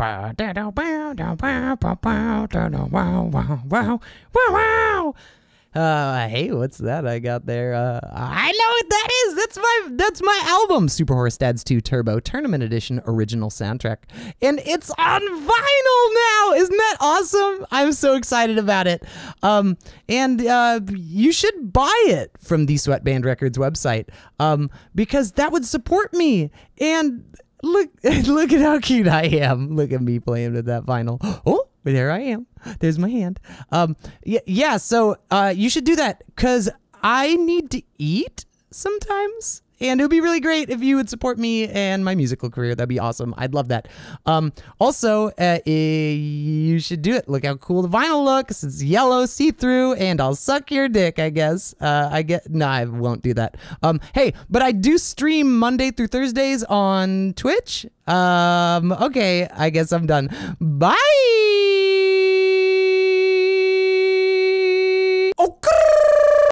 Wow, hey, what's that I got there? Uh, I know what that is. That's my that's my album, Super Horse Dads 2 Turbo Tournament Edition original soundtrack, and it's on vinyl now. Isn't that awesome? I'm so excited about it. Um, and uh, you should buy it from the Sweatband Records website, um, because that would support me and Look, look at how cute I am. Look at me playing with that vinyl. Oh, there I am. There's my hand. Um, yeah, yeah. So, uh, you should do that because I need to eat sometimes. And it would be really great if you would support me and my musical career. That'd be awesome. I'd love that. Um, also, uh, eh, you should do it. Look how cool the vinyl looks. It's yellow, see through, and I'll suck your dick, I guess. Uh, I get. No, I won't do that. Um, hey, but I do stream Monday through Thursdays on Twitch. Um, okay, I guess I'm done. Bye.